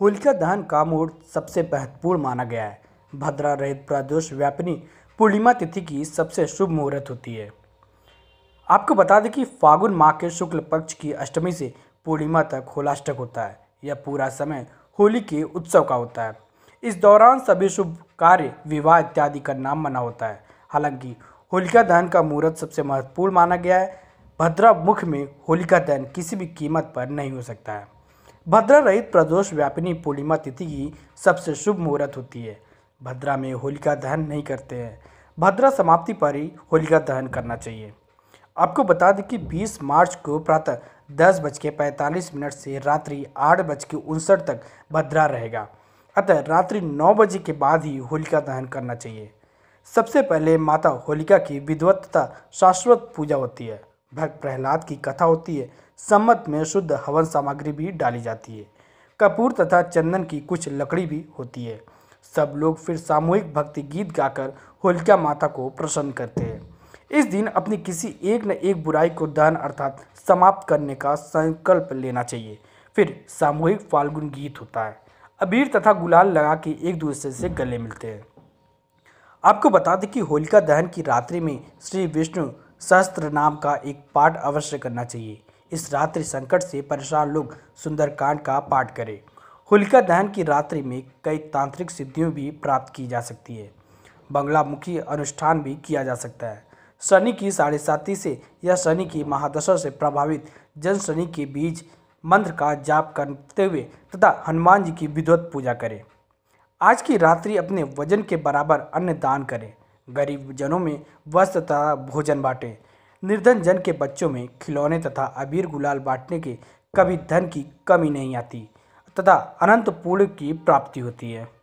होलिका दहन का मुहूर्त सबसे महत्वपूर्ण माना गया है भद्रा रहित प्रदोष व्यापनी पूर्णिमा तिथि की सबसे शुभ मुहूर्त होती है आपको बता दें कि फागुन माह के शुक्ल पक्ष की अष्टमी से पूर्णिमा तक होलाष्टक होता है यह पूरा समय होली के उत्सव का होता है इस दौरान सभी शुभ कार्य विवाह इत्यादि का नाम मना होता है हालांकि होलिका दहन का मुहूर्त सबसे महत्वपूर्ण माना गया है भद्रा मुख में होलिका दहन किसी भी कीमत पर नहीं हो सकता है भद्रा रहित प्रदोष व्यापिनी पूर्णिमा तिथि की सबसे शुभ मुहूर्त होती है भद्रा में होलिका दहन नहीं करते हैं भद्रा समाप्ति पर ही होलिका दहन करना चाहिए आपको बता दें कि 20 मार्च को प्रातः दस बज के पैंतालीस मिनट से रात्रि आठ बज के उनसठ तक भद्रा रहेगा अतः रात्रि नौ बजे के बाद ही होलिका दहन करना चाहिए सबसे पहले माता होलिका की विधवत तथा शाश्वत पूजा होती है भक्त प्रहलाद की कथा होती है सम्मत में शुद्ध हवन सामग्री भी डाली जाती है कपूर तथा चंदन की कुछ लकड़ी भी होती है सब लोग फिर सामूहिक भक्ति गीत गाकर होलिका माता को प्रसन्न करते हैं इस दिन अपनी किसी एक न एक बुराई को दान अर्थात समाप्त करने का संकल्प लेना चाहिए फिर सामूहिक फाल्गुन गीत होता है अबीर तथा गुलाल लगा के एक दूसरे से गले मिलते हैं आपको बता दें कि होलिका दहन की रात्रि में श्री विष्णु सहस्त्र नाम का एक पाठ अवश्य करना चाहिए इस रात्रि संकट से परेशान लोग सुंदरकांड का पाठ करें होलिका दहन की रात्रि में कई तांत्रिक सिद्धियों भी प्राप्त की जा सकती है बंगलामुखी अनुष्ठान भी किया जा सकता है शनि की साढ़े साथी से या शनि की महादशा से प्रभावित जन शनि के बीज मंत्र का जाप करते हुए तथा हनुमान जी की विधिवत पूजा करें आज की रात्रि अपने वजन के बराबर अन्न दान करें गरीब जनों में वस्त्र तथा भोजन बांटे निर्धन जन के बच्चों में खिलौने तथा अबीर गुलाल बांटने के कभी धन की कमी नहीं आती तथा अनंत पूर्ण की प्राप्ति होती है